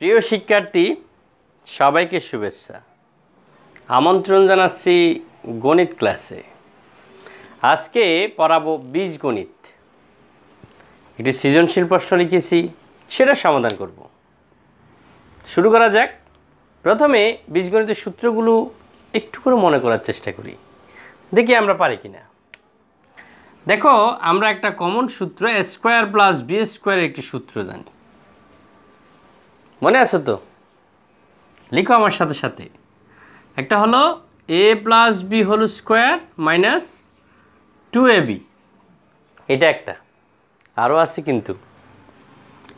প্রিয় শিক্ষার্থী সবাইকে শুভেচ্ছা আমন্ত্রণ জানাচ্ছি গণিত ক্লাসে আজকে পড়াবো বীজ গণিত একটি সৃজনশীল প্রশ্ন লিখেছি সেটা সমাধান করব শুরু করা যাক প্রথমে বীজগণিতের সূত্রগুলো একটু করে মনে করার চেষ্টা করি দেখি আমরা পারি কি না দেখো আমরা একটা কমন সূত্র স্কোয়ার প্লাস বি স্কোয়ারের একটি সূত্র জানি মনে আছে তো লিখো আমার সাথে সাথে একটা হলো a plus b whole square minus two a b এটা একটা আরও আছে কিন্তু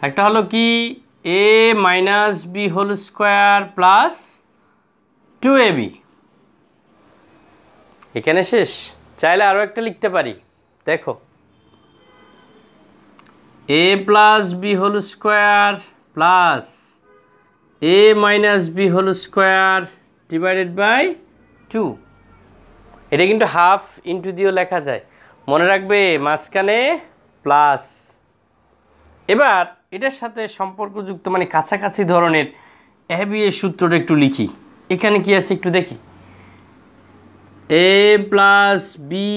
একটা হলো কি a minus b whole square plus two a b এখানে শেষ চাইলে আরও একটা লিখতে পারি দেখো a plus b whole square plus a minus b whole square divided by two এটা কিন্তু হাফ ইন্টু দিয়েও লেখা যায় মনে রাখবে মাঝখানে প্লাস এবার এটার সাথে সম্পর্কযুক্ত মানে কাছাকাছি ধরনের এর সূত্রটা একটু লিখি এখানে কি আছে একটু দেখি a plus b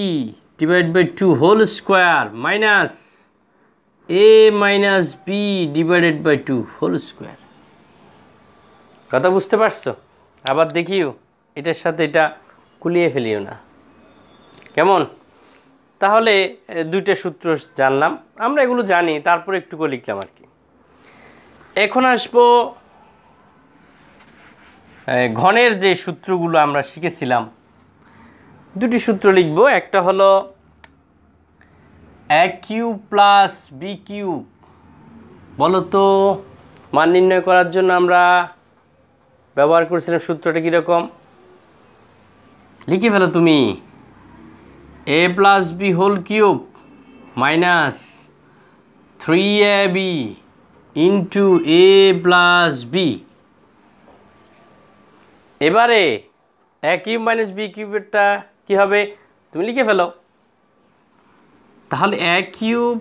divide by two whole square minus a minus b divided by two whole square কথা বুঝতে পারছো আবার দেখিও এটার সাথে এটা কুলিয়ে ফেলিও না কেমন তাহলে দুইটা সূত্র জানলাম আমরা এগুলো জানি তারপর একটু করে লিখলাম আর কি এখন আসবো ঘনের যে সূত্রগুলো আমরা শিখেছিলাম দুটি সূত্র লিখব একটা হলো এক কিউ প্লাস বি কিউ বলতো মান নির্ণয় করার জন্য আমরা ব্যবহার করেছিলাম সূত্রটা কীরকম লিখে ফেলো তুমি a plus b whole cube minus three a b into a plus b এবারে এ কিউব মাইনাস বি কিউবেরটা কী হবে তুমি লিখে ফেলো তাহলে a cube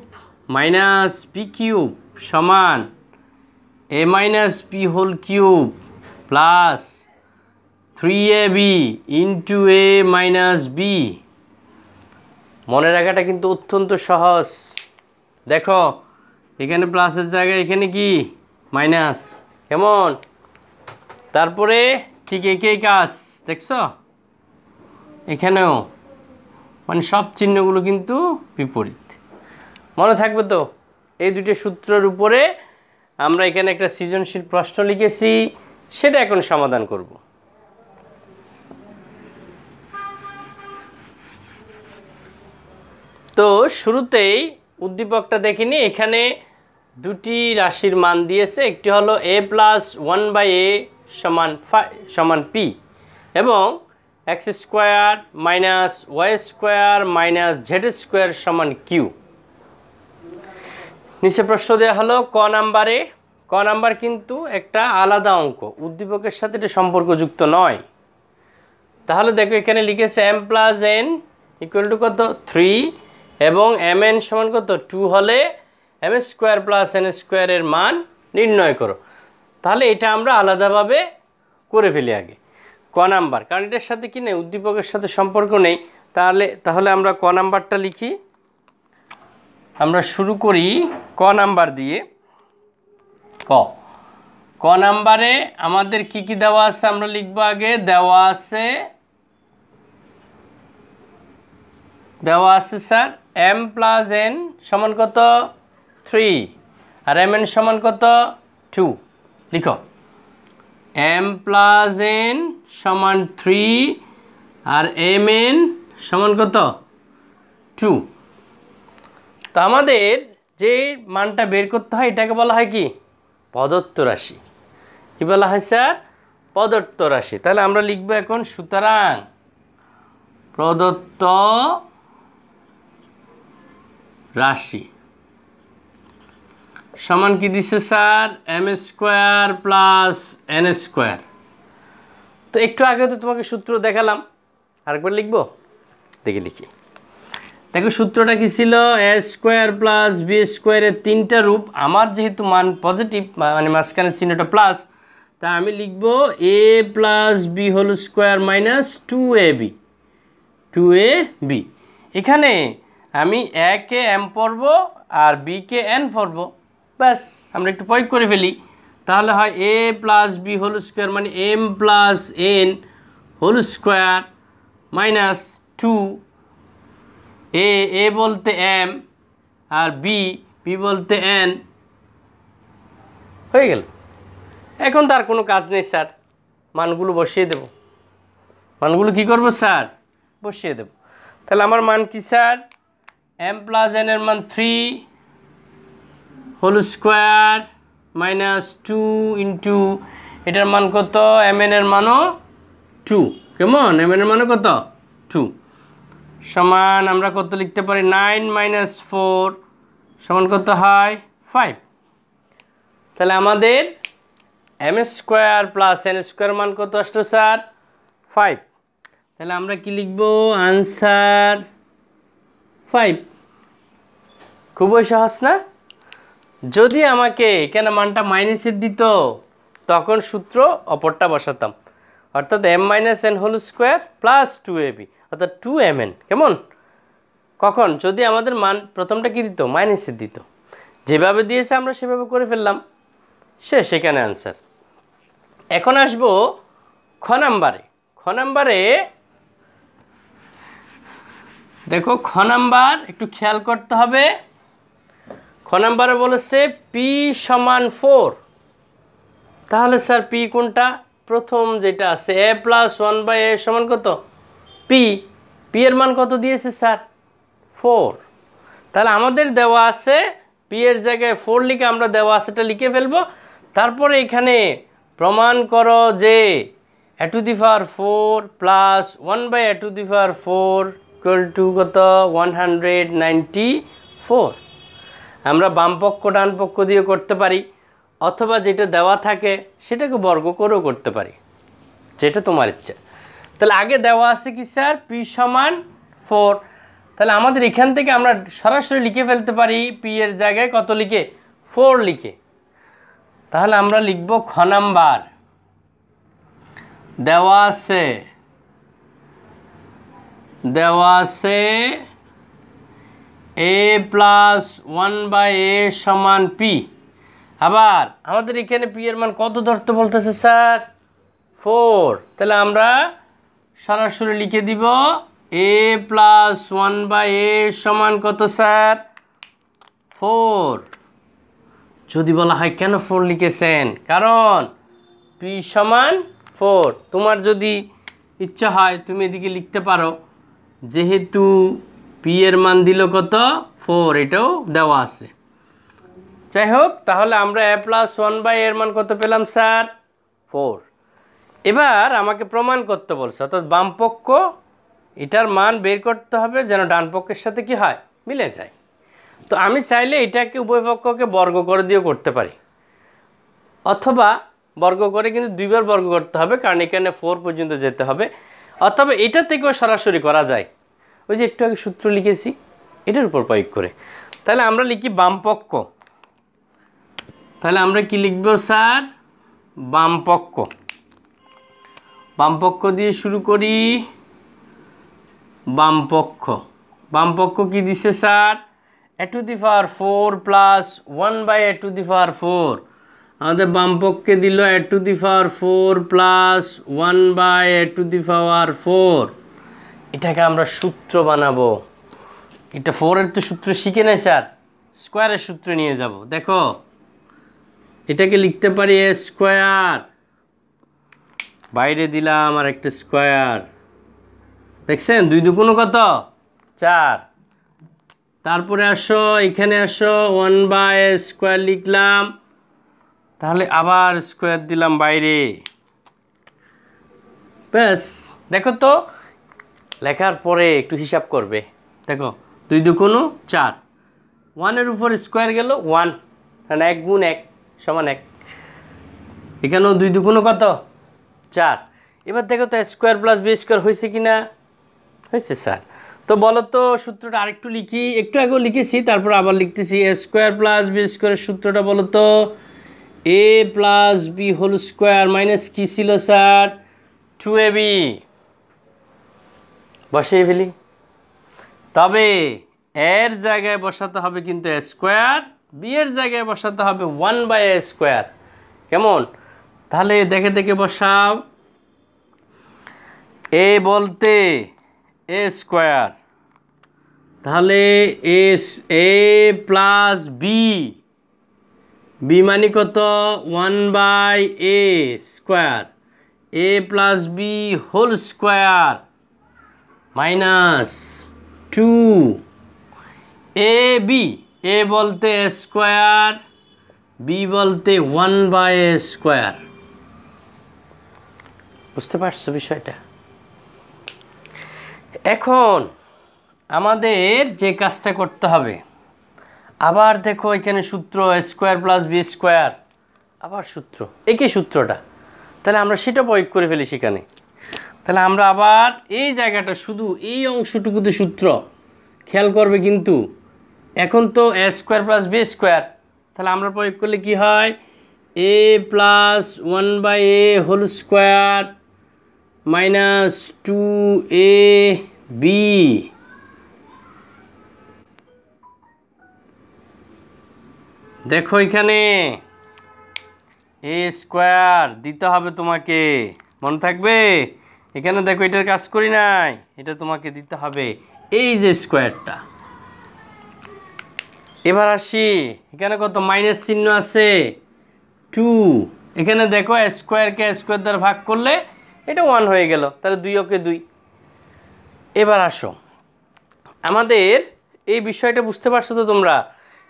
minus b cube সমান a minus b whole cube plus three a b into a minus b মনে রাখাটা কিন্তু অত্যন্ত সহজ দেখো এখানে প্লাসের জায়গায় এখানে কি মাইনাস কেমন তারপরে ঠিক একই কাজ দেখছো এখানেও মানে সব চিহ্নগুলো কিন্তু বিপরীত মনে থাকবে তো এই দুটো সূত্রের উপরে আমরা এখানে একটা সৃজনশীল প্রশ্ন লিখেছি সেটা এখন সমাধান করব তো শুরুতেই উদ্দীপকটা দেখিনি এখানে দুটি রাশির মান দিয়েছে একটি হলো a plus one by a সমান সমান পি এবং x square minus y square minus z square সমান কিউ নিচে প্রশ্ন দেওয়া হলো ক নাম্বারে ক নাম্বার কিন্তু একটা আলাদা অঙ্ক উদ্দীপকের সাথে এটা সম্পর্কযুক্ত নয় তাহলে দেখো এখানে লিখেছে m plus n equal to কত থ্রি এবং এম এন সমান কত টু হলে এম স্কোয়ার প্লাস এন স্কোয়ারের মান নির্ণয় করো তাহলে এটা আমরা আলাদাভাবে করে ফেলি আগে ক নাম্বার কারণ এটার সাথে কি নেই উদ্দীপকের সাথে সম্পর্ক নেই তাহলে তাহলে আমরা ক নাম্বারটা লিখি আমরা শুরু করি ক নাম্বার দিয়ে ক ক নাম্বারে আমাদের কি কি দেওয়া আছে আমরা লিখব আগে দেওয়া আছে দেওয়া আছে স্যার এম প্লাস এন সমান কত থ্রি আর এম এন সমান কত টু লিখ এম প্লাস এন সমান থ্রি আর এম এন সমান কত টু তো আমাদের যে মানটা বের করতে হয় এটাকে বলা হয় কি পদত্ত রাশি কী বলা হয় স্যার প্রদত্ত রাশি তাহলে আমরা লিখব এখন সুতরাং প্রদত্ত রাশি সমান কি দিচ্ছে sir m square plus n square তো একটু আগে তো তোমাকে সূত্র দেখালাম আরেকবার লিখব দেখে লিখি দেখো সূত্রটা কী ছিল এ স্কোয়ার প্লাস বি স্কোয়ারের তিনটা রূপ আমার যেহেতু মান পজিটিভ মানে মাঝখানের চিহ্নটা প্লাস তা আমি লিখব a plus b whole square minus two a b two a b এখানে আমি একে এম পড়ব আর বিকে এন পড়ব ব্যাস আমরা একটু প্রয়োগ করে ফেলি তাহলে হয় a plus b whole square মানে m plus n whole square minus two a a বলতে এম আর বি বি বলতে এন হয়ে গেল এখন তার কোনো কাজ নেই স্যার মানগুলো বসিয়ে দেব মানগুলো কি করব স্যার বসিয়ে দেব তাহলে আমার মান কি স্যার এম প্লাস এনের মান three whole square minus two into এটার মান কত এম এনের মানও টু কেমন এম এনের মানও কত টু সমান আমরা কত লিখতে পারি নাইন মাইনাস ফোর সমান কত হয় ফাইভ তাহলে আমাদের m square plus n square মান কত আসলো স্যার ফাইভ তাহলে আমরা কি লিখব আনসার ফাইভ খুবই সহজ না যদি আমাকে কেন মানটা মাইনাসের দিত তখন সূত্র অপরটা বসাতাম অর্থাৎ m minus n whole square plus two a b অর্থাৎ টু এম এন কেমন কখন যদি আমাদের মান প্রথমটা কী দিত মাইনাসে দিত যেভাবে দিয়েছে আমরা সেভাবে করে ফেললাম সে সেখানে আনসার এখন আসবো খ নাম্বারে খ নাম্বারে দেখো খ নাম্বার একটু খেয়াল করতে হবে খ নাম্বারে বলেছে পি সমান ফোর তাহলে স্যার পি কোনটা প্রথম যেটা আছে a plus one by a সমান কত পি পি এর মান কত দিয়েছে স্যার ফোর তাহলে আমাদের দেওয়া আছে পি এর জায়গায় ফোর লিখে আমরা দেওয়া আছে এটা লিখে ফেলবো তারপরে এখানে প্রমাণ করো যে a to the power four plus one by a to the power four equal to কত ওয়ান হান্ড্রেড নাইনটি ফোর আমরা বামপক্ষ ডানপক্ষ দিয়ে করতে পারি অথবা যেটা দেওয়া থাকে সেটাকে বর্গ করেও করতে পারি যেটা তোমার ইচ্ছা তাহলে আগে দেওয়া আছে কি স্যার পি সমান ফোর তাহলে আমাদের এখান থেকে আমরা সরাসরি লিখে ফেলতে পারি পি এর জায়গায় কত লিখে ফোর লিখে তাহলে আমরা লিখব খ নাম্বার দেওয়া আছে দেওয়া আছে a plus one by a সমান পি আবার আমাদের এখানে পি এর মান কত ধরতে বলতেছে স্যার ফোর তাহলে আমরা সরাসরি লিখে দিব a plus one by a সমান কত স্যার ফোর যদি বলা হয় কেন ফোর লিখেছেন কারণ পি সমান ফোর তোমার যদি ইচ্ছা হয় তুমি এদিকে লিখতে পারো যেহেতু পি এর মান দিল কত ফোর এটাও দেওয়া আছে যাই হোক তাহলে আমরা এ প্লাস ওয়ান বাই এর মান কত পেলাম স্যার ফোর এবার আমাকে প্রমাণ করতে বলছে অর্থাৎ বামপক্ষ এটার মান বের করতে হবে যেন ডানপক্ষের সাথে কি হয় মিলে যায় তো আমি চাইলে এটাকে উভয়পক্ষকে বর্গ করে দিয়েও করতে পারি অথবা বর্গ করে কিন্তু দুইবার বর্গ করতে হবে কারণ এখানে ফোর পর্যন্ত যেতে হবে অথবা এটা থেকেও সরাসরি করা যায় ওই যে একটু আগে সূত্র লিখেছি এটার উপর প্রয়োগ করে তাহলে আমরা লিখি বামপক্ষ তাহলে আমরা কি লিখব স্যার বামপক্ষ বামপক্ষ দিয়ে শুরু করি বামপক্ষ বামপক্ষ কি দিছে sir a to the power four plus one by a to the power four আমাদের বামপক্ষে দিল a to the power four plus one by a to the power four এটাকে আমরা সূত্র বানাবো এটা ফোরের তো সূত্র শিখে নেয় স্যার স্কোয়ারের সূত্র নিয়ে যাব দেখো এটাকে লিখতে পারি এ স্কোয়ার বাইরে দিলাম আর একটা স্কোয়ার দেখছেন দুই দুগুণো কত চার তারপরে আসো এখানে আসো ওয়ান বাই স্কোয়ার লিখলাম তাহলে আবার স্কোয়ার দিলাম বাইরে ব্যাস দেখো তো লেখার পরে একটু হিসাব করবে দেখো দুই দুকোনো চার ওয়ানের উপর স্কোয়ার গেল ওয়ান কারণ এক গুণ এক সমান এক এখানেও দুই দুগুণো কত চার এবার দেখো তো স্কোয়ার প্লাস বি স্কোয়ার হয়েছে কি না হয়েছে স্যার তো বলো তো সূত্রটা আরেকটু লিখি একটু আগেও লিখেছি তারপর আবার লিখতেছি স্কোয়ার প্লাস বি স্কোয়ারের সূত্রটা বলো তো a plus b whole square minus কী ছিল স্যার টু এ বি বসিয়ে ফেলি তবে এর জায়গায় বসাতে হবে কিন্তু স্কোয়ার বি এর জায়গায় বসাতে হবে ওয়ান বাই এ স্কোয়ার কেমন তাহলে দেখে দেখে বসাও এ বলতে এ স্কোয়ার তাহলে a a plus b b মানে কত one by a square a plus b whole square minus two a b a বলতে স্কোয়ার বি বলতে ওয়ান বাই স্কোয়ার বুঝতে পারছো বিষয়টা এখন আমাদের যে কাজটা করতে হবে আবার দেখো এখানে সূত্র স্কোয়ার প্লাস বি স্কোয়ার আবার সূত্র একই সূত্রটা তাহলে আমরা সেটা প্রয়োগ করে ফেলি সেখানে তাহলে আমরা আবার এই জায়গাটা শুধু এই অংশটুকুতে সূত্র খেয়াল করবে কিন্তু এখন তো a square plus b square তাহলে আমরা প্রয়োগ করলে কি হয় a plus one by a whole square minus two a b দেখো এখানে এ স্কোয়ার দিতে হবে তোমাকে মনে থাকবে এখানে দেখো এটার কাজ করি নাই এটা তোমাকে দিতে হবে এই যে স্কোয়ারটা এবার আসি এখানে কত মাইনাস চিহ্ন আছে টু এখানে দেখো স্কোয়ারকে স্কোয়ার দ্বারা ভাগ করলে এটা ওয়ান হয়ে গেল তাহলে দুই অকে দুই এবার আসো আমাদের এই বিষয়টা বুঝতে পারছো তো তোমরা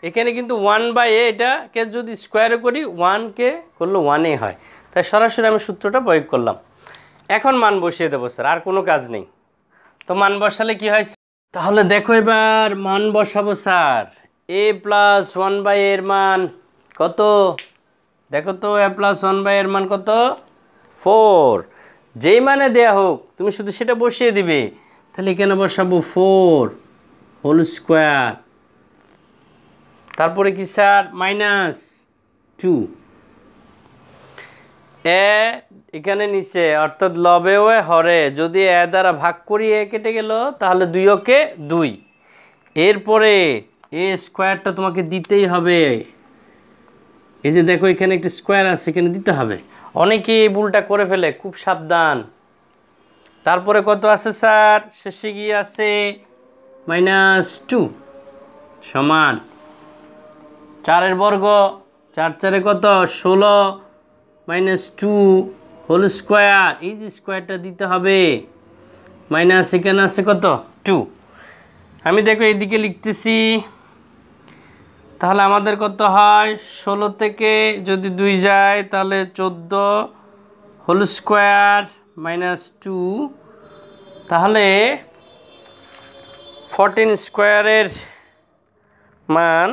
এখানে কিন্তু ওয়ান বাই এ এটাকে যদি স্কোয়ারে করি ওয়ানকে করলে ওয়ানে হয় তাই সরাসরি আমি সূত্রটা প্রয়োগ করলাম এখন মান বসিয়ে দেবো স্যার আর কোনো কাজ নেই তো মান বসালে কি হয় তাহলে দেখো এবার মান বসাবো sir a plus one by এর মান কত দেখো তো এ প্লাস ওয়ান বাই এর মান কত ফোর যেই মানে দেয়া হোক তুমি শুধু সেটা বসিয়ে দিবে তাহলে এখানে বসাবো ফোর হোল স্কোয়ার তারপরে কি স্যার মাইনাস টু এ এখানে নিচে অর্থাৎ লবে ওয়ে হরে যদি এ দ্বারা ভাগ করি এ কেটে গেল তাহলে দুই ওকে দুই এরপরে এ স্কোয়ারটা তোমাকে দিতেই হবে এই যে দেখো এখানে একটা স্কোয়ার আছে এখানে দিতে হবে অনেকে এই ভুলটা করে ফেলে খুব সাবধান তারপরে কত আছে স্যার শেষে গিয়ে আছে মাইনাস টু সমান চারের বর্গ চার চারে কত ষোলো মাইনাস টু হোল স্কোয়ার এই যে স্কোয়ারটা দিতে হবে মাইনাস এখানে আছে কত টু আমি দেখো এদিকে লিখতেছি তাহলে আমাদের কত হয় ষোলো থেকে যদি দুই যায় তাহলে চোদ্দ হোল স্কোয়ার মাইনাস টু তাহলে ফোরটিন স্কোয়ারের মান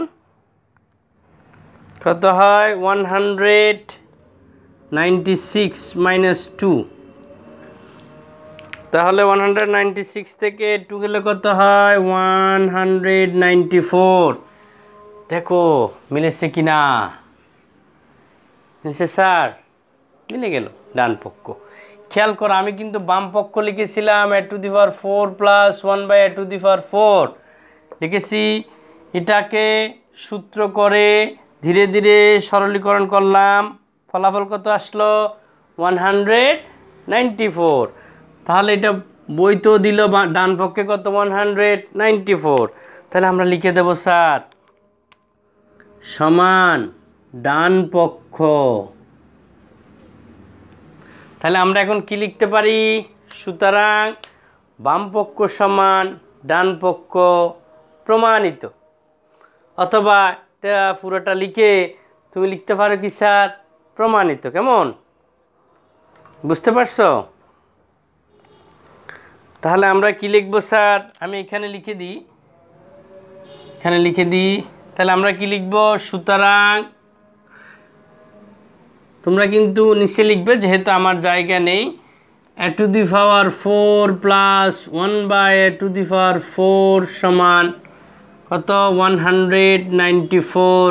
কত হয় one hundred six minus two তাহলে ওয়ান হান্ড্রেড সিক্স থেকে টু গেলে কত হয় ওয়ান হান্ড্রেড ফোর দেখো মিলেছে কি না মিলেছে স্যার মিলে গেল ডান পক্ষ খেয়াল করো আমি কিন্তু বাম পক্ষ লিখেছিলাম a to the power four plus one by a to the power four লিখেছি এটাকে সূত্র করে ধীরে ধীরে সরলীকরণ করলাম ফলাফল কত আসলো ওয়ান হান্ড্রেড নাইনটি ফোর তাহলে এটা বই তো দিল ডান পক্ষে কত ওয়ান হান্ড্রেড নাইনটি ফোর তাহলে আমরা লিখে দেবো স্যার সমান ডান পক্ষ তাহলে আমরা এখন কি লিখতে পারি সুতরাং বাম পক্ষ সমান ডান পক্ষ প্রমাণিত অথবা এটা পুরোটা লিখে তুমি লিখতে পারো কি স্যার প্রমাণিত কেমন বুঝতে পারছো তাহলে আমরা কি লিখবো স্যার আমি এখানে লিখে দিই এখানে লিখে দিই তাহলে আমরা কি লিখব সুতরাং তোমরা কিন্তু নিচে লিখবে যেহেতু আমার জায়গা নেই a to the power four plus one by a to the power four সমান কত ওয়ান হান্ড্রেড নাইনটি ফোর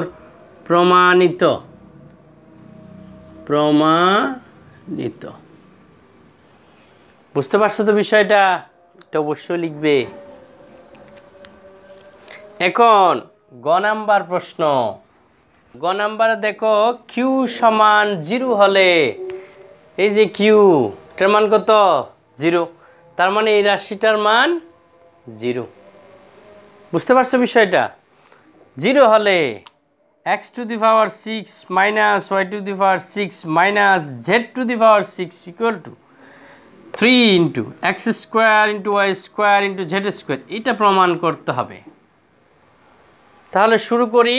প্রমাণিত প্রমাণিত বুঝতে পারছো তো বিষয়টা এটা অবশ্যই লিখবে এখন গ নাম্বার প্রশ্ন গ নাম্বার দেখো কিউ সমান জিরো হলে এই যে কিউ এটার মান কত জিরো তার মানে এই রাশিটার মান জিরো বুঝতে পারছো বিষয়টা জিরো হলে x to the power six minus y to the power six minus z to the power six equal to three into x square into y square into z square এটা প্রমাণ করতে হবে তাহলে শুরু করি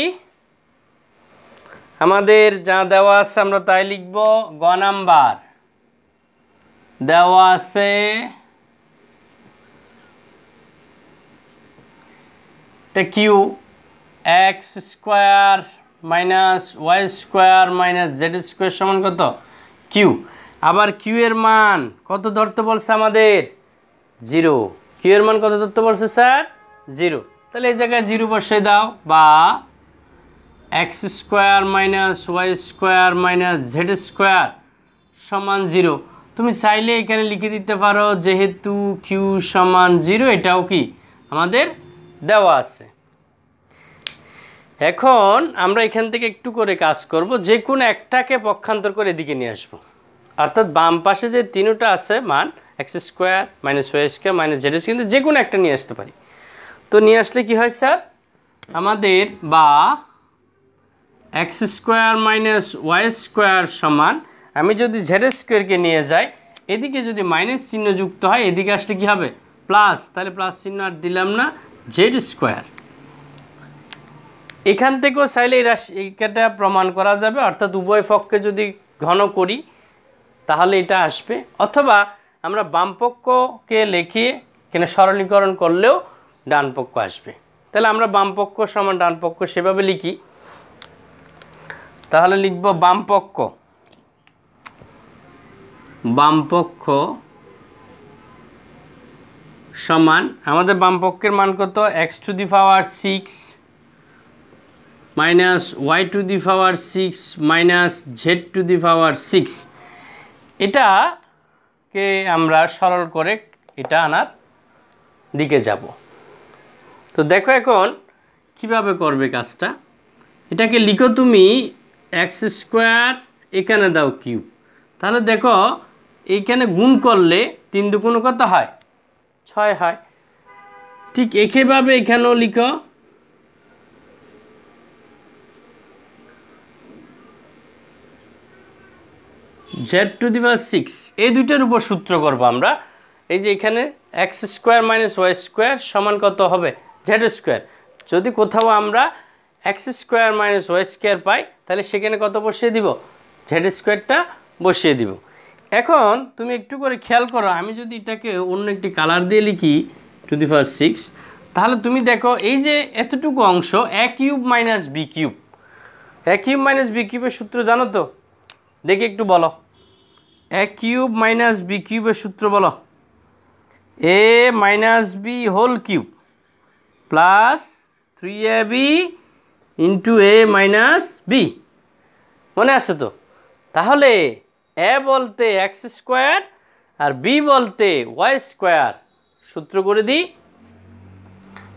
আমাদের যা দেওয়া আছে আমরা তাই লিখব গ নাম্বার দেওয়া আছে q x square minus y square minus z square সমান কত কিউ আবার কিউ এর মান কত ধরতে বলছে আমাদের জিরো কিউ এর মান কত ধরতে বলছে স্যার জিরো তাহলে এই জায়গায় জিরো বসে দাও বা x square minus y square minus z square সমান জিরো তুমি চাইলে এখানে লিখে দিতে পারো যেহেতু কিউ সমান জিরো এটাও কি আমাদের দেওয়া আছে এখন আমরা এখান থেকে একটু করে কাজ করব যে কোনো একটাকে পক্ষান্তর করে এদিকে নিয়ে আসব অর্থাৎ বাম পাশে যে তিনটা আছে মান x square minus y square minus z square যে কোনো একটা নিয়ে আসতে পারি তো নিয়ে আসলে কি হয় স্যার আমাদের বা x square minus y square সমান আমি যদি জেড স্কোয়ারকে নিয়ে যাই এদিকে যদি মাইনাস চিহ্ন যুক্ত হয় এদিকে আসলে কি হবে প্লাস তাহলে প্লাস চিহ্ন আর দিলাম না জেড স্কোয়ার এখান থেকেও চাইলে এই রাশি প্রমাণ করা যাবে অর্থাৎ উভয় পক্ষকে যদি ঘন করি তাহলে এটা আসবে অথবা আমরা বামপক্ষকে লেখিয়ে কেন সরলীকরণ করলেও ডান পক্ষ আসবে তাহলে আমরা বাম পক্ষ সমান ডান পক্ষ সেভাবে লিখি তাহলে লিখব বাম পক্ষ বাম পক্ষ সমান আমাদের বাম পক্ষের মান কত x to the power six minus y to the power six minus z to the power six এটাকে আমরা সরল করে এটা আনার দিকে যাব তো দেখো এখন কিভাবে করবে কাজটা এটাকে লিখো তুমি এক্স স্কোয়ার এখানে দাও কিউব তাহলে দেখো এইখানে গুণ করলে তিন দুগুণো কত হয় ছয় হয় ঠিক একেভাবে এখানেও লিখো z to the power six এই দুইটার উপর সূত্র করবো আমরা এই যে এখানে x square minus y square সমান কত হবে জেড স্কোয়ার যদি কোথাও আমরা x square minus y square পাই তাহলে সেখানে কত বসিয়ে দিব জেড স্কোয়ারটা বসিয়ে দিব এখন তুমি একটু করে খেয়াল করো আমি যদি এটাকে অন্য একটি কালার দিয়ে লিখি টু দি ফার সিক্স তাহলে তুমি দেখো এই যে এতটুকু অংশ এক কিউব মাইনাস বি কিউব এক কিউব মাইনাস বি কিউবের সূত্র জানো তো দেখে একটু বলো এক কিউব মাইনাস বি কিউবের সূত্র বলো a minus b whole cube plus three a b into a minus b মনে আছে তো তাহলে এ বলতে এক্স স্কোয়ার আর বি বলতে ওয়াই স্কোয়ার সূত্র করে দিই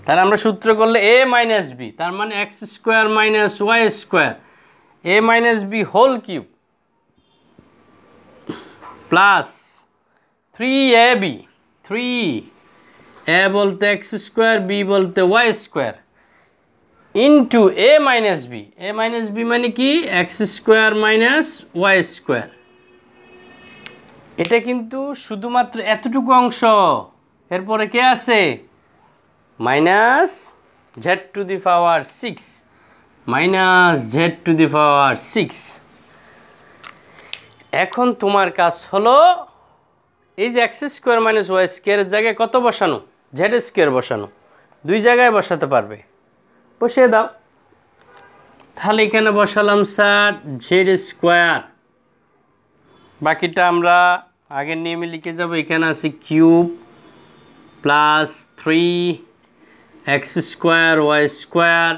তাহলে আমরা সূত্র করলে এ মাইনাস বি তার মানে x square minus y square a minus b whole cube plus three a b three a বলতে এক্স স্কোয়ার বি বলতে y square into a minus b a minus b মানে কি x square minus y square এটা কিন্তু শুধুমাত্র এতটুকু অংশ এরপরে কে আছে minus z to the power six minus z to the power six এখন তোমার কাজ হলো এই যে এক্স স্কোয়ার মাইনাস ওয়াই স্কোয়ারের জায়গায় কত বসানো জেড স্কোয়ার বসানো দুই জায়গায় বসাতে পারবে বসিয়ে দাও তাহলে এখানে বসালাম স্যার জেড স্কোয়ার বাকিটা আমরা আগের নিয়মে লিখে যাব এখানে আছে cube plus three x square y square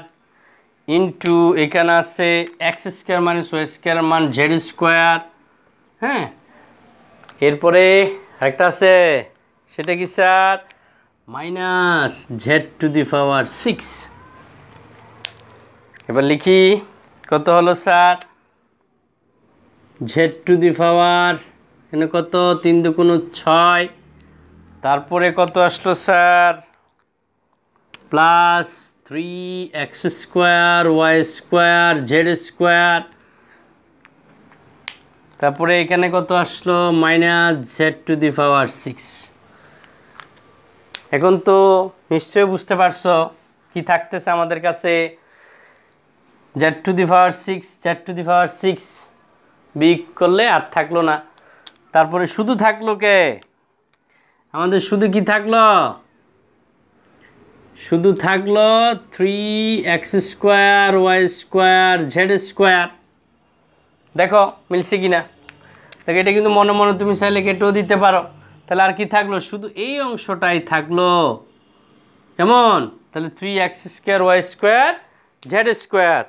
into এখানে আছে x square minus y square মান জেড স্কোয়ার হ্যাঁ এরপরে একটা আছে সেটা কি sir minus z to the power six এবার লিখি কত হলো sir z to the power এখানে কত তিন দুকুনো ছয় তারপরে কত আসলো sir plus three x square y square z square তারপরে এখানে কত আসলো minus z to the power six এখন তো নিশ্চয়ই বুঝতে পারছো কি থাকতেছে আমাদের কাছে z to the power six z to the power six বিগ করলে আর থাকলো না তারপরে শুধু থাকলো কে আমাদের শুধু কি থাকলো শুধু থাকলো three x square y square z square দেখো মিলছে কি না দেখো এটা কিন্তু মনে মনে তুমি চাইলে কেটেও দিতে পারো তাহলে আর কি থাকলো শুধু এই অংশটাই থাকলো কেমন তাহলে three x square y square z square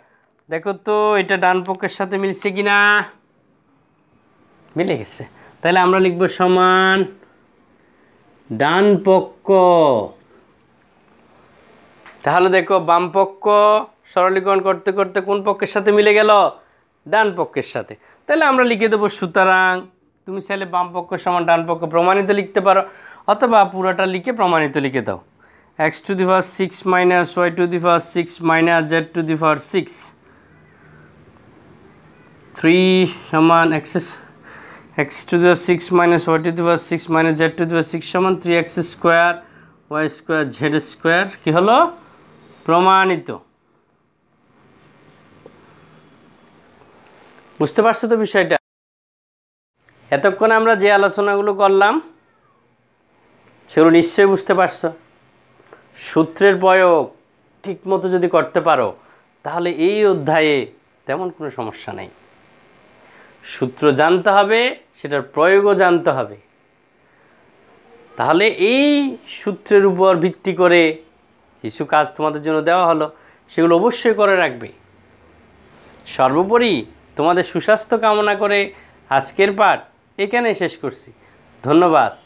দেখো তো এটা ডান পক্ষের সাথে মিলছে কি না মিলে গেছে তাহলে আমরা লিখব সমান ডান পক্ষ তাহলে দেখো বাম পক্ষ সরলীকরণ করতে করতে কোন পক্ষের সাথে মিলে গেল ডান পক্ষের সাথে তাহলে আমরা লিখে দেবো সুতরাং তুমি চাইলে বামপক্ষ সমান পক্ষ প্রমাণিত লিখতে পারো অথবা পুরোটা লিখে প্রমাণিত লিখে দাও x to the power six minus y to the power six minus z to the power six three সমান excess x to the six minus y to the power six minus z to the power six সমান three x square y square z square কী হলো প্রমাণিত বুঝতে পারছো তো বিষয়টা এতক্ষণ আমরা যে আলোচনাগুলো করলাম সেগুলো নিশ্চয়ই বুঝতে পারছ সূত্রের প্রয়োগ ঠিকমতো যদি করতে পারো তাহলে এই অধ্যায়ে তেমন কোনো সমস্যা নেই সূত্র জানতে হবে সেটার প্রয়োগও জানতে হবে তাহলে এই সূত্রের উপর ভিত্তি করে কিছু কাজ তোমাদের জন্য দেওয়া হলো সেগুলো অবশ্যই করে রাখবে সর্বোপরি তোমাদের সুস্বাস্থ্য কামনা করে আজকের পাঠ এখানেই শেষ করছি ধন্যবাদ